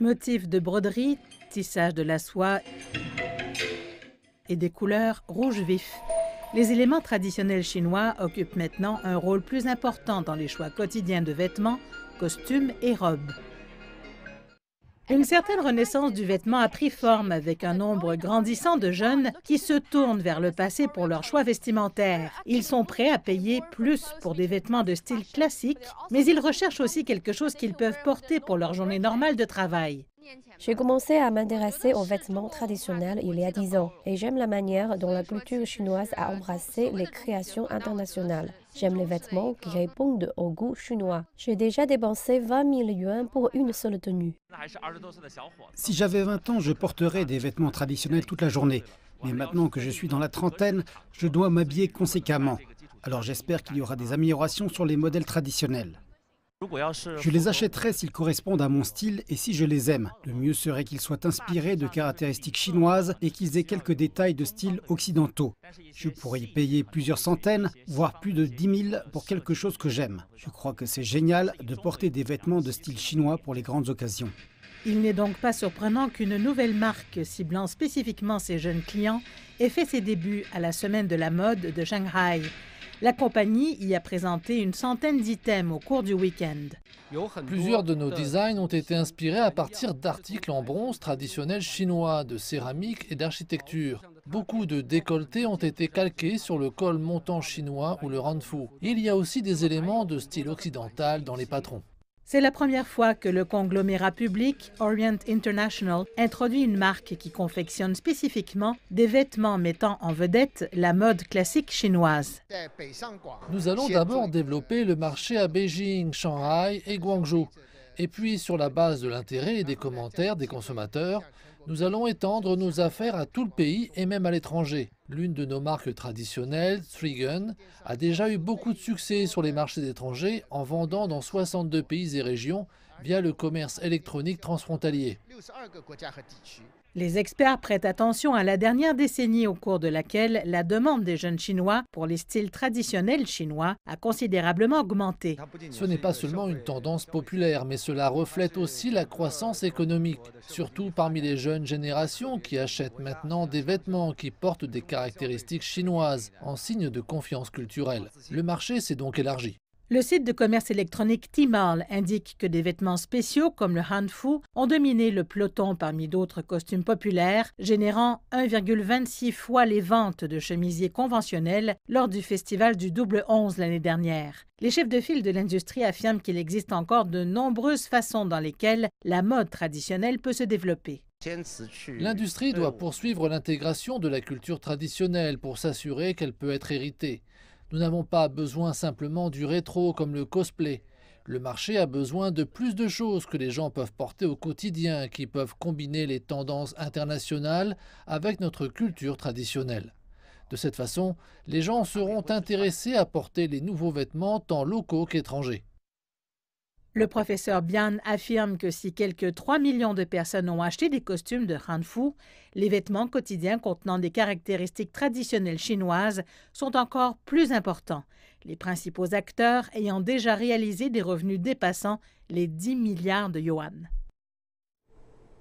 Motifs de broderie, tissage de la soie et des couleurs rouge vif. Les éléments traditionnels chinois occupent maintenant un rôle plus important dans les choix quotidiens de vêtements, costumes et robes. Une certaine renaissance du vêtement a pris forme avec un nombre grandissant de jeunes qui se tournent vers le passé pour leur choix vestimentaire. Ils sont prêts à payer plus pour des vêtements de style classique, mais ils recherchent aussi quelque chose qu'ils peuvent porter pour leur journée normale de travail. J'ai commencé à m'intéresser aux vêtements traditionnels il y a 10 ans et j'aime la manière dont la culture chinoise a embrassé les créations internationales. J'aime les vêtements qui répondent au goût chinois. J'ai déjà dépensé 20 000 yuan pour une seule tenue. Si j'avais 20 ans, je porterais des vêtements traditionnels toute la journée. Mais maintenant que je suis dans la trentaine, je dois m'habiller conséquemment. Alors j'espère qu'il y aura des améliorations sur les modèles traditionnels. Je les achèterais s'ils correspondent à mon style et si je les aime. Le mieux serait qu'ils soient inspirés de caractéristiques chinoises et qu'ils aient quelques détails de style occidentaux. Je pourrais y payer plusieurs centaines, voire plus de 10 000 pour quelque chose que j'aime. Je crois que c'est génial de porter des vêtements de style chinois pour les grandes occasions. Il n'est donc pas surprenant qu'une nouvelle marque ciblant spécifiquement ses jeunes clients ait fait ses débuts à la semaine de la mode de Shanghai. La compagnie y a présenté une centaine d'items au cours du week-end. Plusieurs de nos designs ont été inspirés à partir d'articles en bronze traditionnels chinois, de céramique et d'architecture. Beaucoup de décolletés ont été calqués sur le col montant chinois ou le ranfu. Il y a aussi des éléments de style occidental dans les patrons. C'est la première fois que le conglomérat public Orient International introduit une marque qui confectionne spécifiquement des vêtements mettant en vedette la mode classique chinoise. Nous allons d'abord développer le marché à Beijing, Shanghai et Guangzhou. Et puis, sur la base de l'intérêt et des commentaires des consommateurs, nous allons étendre nos affaires à tout le pays et même à l'étranger. L'une de nos marques traditionnelles, Trigun, a déjà eu beaucoup de succès sur les marchés étrangers en vendant dans 62 pays et régions via le commerce électronique transfrontalier. Les experts prêtent attention à la dernière décennie au cours de laquelle la demande des jeunes Chinois pour les styles traditionnels chinois a considérablement augmenté. Ce n'est pas seulement une tendance populaire, mais cela reflète aussi la croissance économique, surtout parmi les jeunes générations qui achètent maintenant des vêtements qui portent des caractéristiques caractéristiques chinoises, en signe de confiance culturelle. Le marché s'est donc élargi. Le site de commerce électronique Tmall indique que des vêtements spéciaux comme le hanfu ont dominé le peloton parmi d'autres costumes populaires, générant 1,26 fois les ventes de chemisiers conventionnels lors du festival du double 11 l'année dernière. Les chefs de file de l'industrie affirment qu'il existe encore de nombreuses façons dans lesquelles la mode traditionnelle peut se développer. L'industrie doit oh. poursuivre l'intégration de la culture traditionnelle pour s'assurer qu'elle peut être héritée. Nous n'avons pas besoin simplement du rétro comme le cosplay. Le marché a besoin de plus de choses que les gens peuvent porter au quotidien, qui peuvent combiner les tendances internationales avec notre culture traditionnelle. De cette façon, les gens seront intéressés à porter les nouveaux vêtements tant locaux qu'étrangers. Le professeur Bian affirme que si quelques 3 millions de personnes ont acheté des costumes de Hanfu, les vêtements quotidiens contenant des caractéristiques traditionnelles chinoises sont encore plus importants, les principaux acteurs ayant déjà réalisé des revenus dépassant les 10 milliards de yuan.